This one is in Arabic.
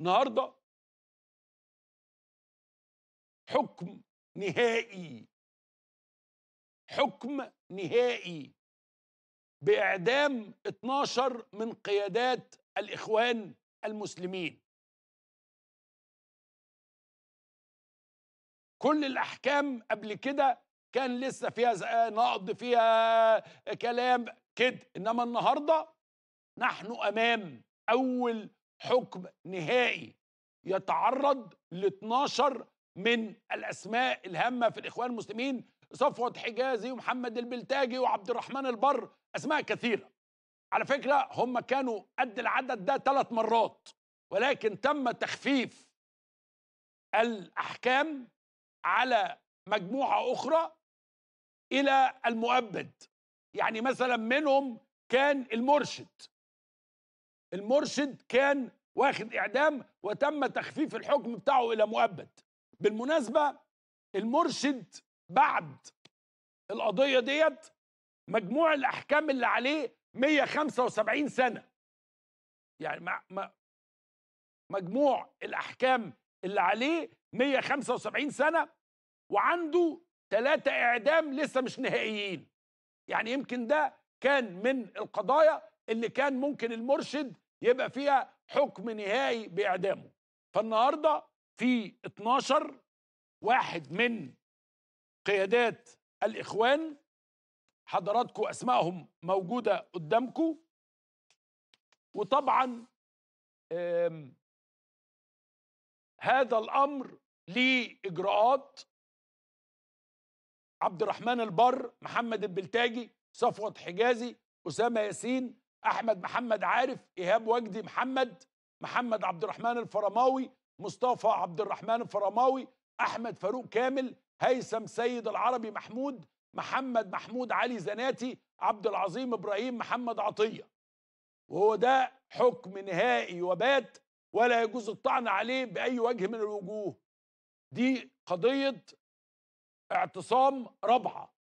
النهارده حكم نهائي حكم نهائي باعدام 12 من قيادات الاخوان المسلمين كل الاحكام قبل كده كان لسه فيها آه، نقض فيها كلام كده انما النهارده نحن امام اول حكم نهائي يتعرض ل 12 من الاسماء الهامه في الاخوان المسلمين صفوة حجازي ومحمد البلتاجي وعبد الرحمن البر اسماء كثيره على فكره هم كانوا قد العدد ده ثلاث مرات ولكن تم تخفيف الاحكام على مجموعه اخرى الى المؤبد يعني مثلا منهم كان المرشد المرشد كان واخد اعدام وتم تخفيف الحكم بتاعه الى مؤبد بالمناسبه المرشد بعد القضيه ديت مجموع الاحكام اللي عليه 175 سنه يعني ما ما مجموع الاحكام اللي عليه 175 سنه وعنده ثلاثه اعدام لسه مش نهائيين يعني يمكن ده كان من القضايا اللي كان ممكن المرشد يبقى فيها حكم نهائي باعدامه فالنهارده في 12 واحد من قيادات الاخوان حضراتكم اسمائهم موجوده قدامكم وطبعا هذا الامر ليه اجراءات عبد الرحمن البر محمد البلتاجي صفوت حجازي اسامه ياسين احمد محمد عارف ايهاب وجدي محمد محمد عبد الرحمن الفرماوي مصطفى عبد الرحمن الفرماوي احمد فاروق كامل هيثم سيد العربي محمود محمد محمود علي زناتي عبد العظيم ابراهيم محمد عطيه وهو ده حكم نهائي وبات ولا يجوز الطعن عليه باي وجه من الوجوه دي قضيه اعتصام رابعه